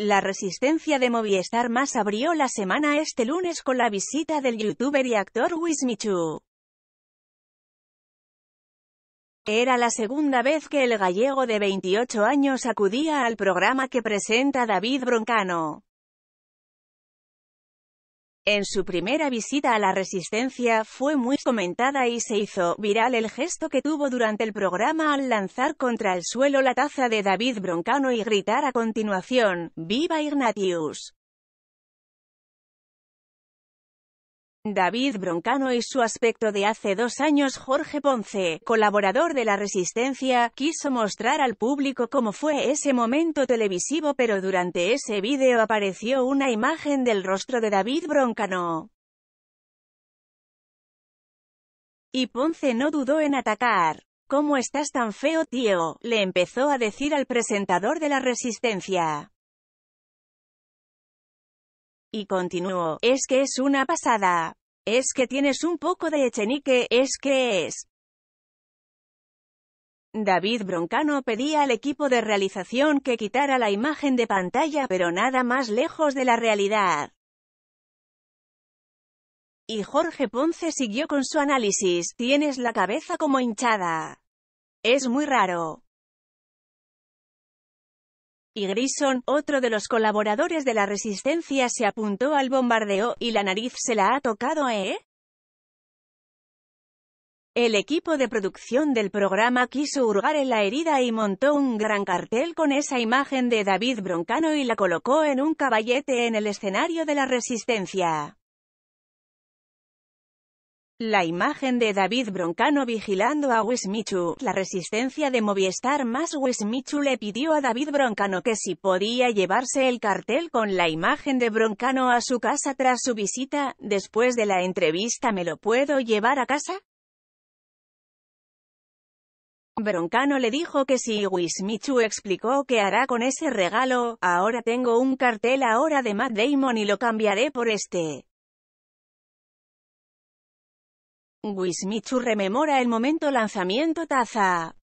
La resistencia de Movistar Más abrió la semana este lunes con la visita del youtuber y actor Wismichu. Era la segunda vez que el gallego de 28 años acudía al programa que presenta David Broncano. En su primera visita a la Resistencia, fue muy comentada y se hizo viral el gesto que tuvo durante el programa al lanzar contra el suelo la taza de David Broncano y gritar a continuación, ¡Viva Ignatius! David Broncano y su aspecto de hace dos años Jorge Ponce, colaborador de La Resistencia, quiso mostrar al público cómo fue ese momento televisivo pero durante ese vídeo apareció una imagen del rostro de David Broncano. Y Ponce no dudó en atacar. ¿Cómo estás tan feo tío? le empezó a decir al presentador de La Resistencia. Y continuó, es que es una pasada. Es que tienes un poco de Echenique, es que es. David Broncano pedía al equipo de realización que quitara la imagen de pantalla pero nada más lejos de la realidad. Y Jorge Ponce siguió con su análisis, tienes la cabeza como hinchada. Es muy raro y Grison, otro de los colaboradores de la resistencia se apuntó al bombardeo, y la nariz se la ha tocado ¿eh? El equipo de producción del programa quiso hurgar en la herida y montó un gran cartel con esa imagen de David Broncano y la colocó en un caballete en el escenario de la resistencia. La imagen de David Broncano vigilando a Wismichu, la resistencia de Movistar más Wismichu le pidió a David Broncano que si podía llevarse el cartel con la imagen de Broncano a su casa tras su visita, después de la entrevista ¿me lo puedo llevar a casa? Broncano le dijo que si Wismichu explicó qué hará con ese regalo, ahora tengo un cartel ahora de Matt Damon y lo cambiaré por este. Wismichu rememora el momento lanzamiento taza.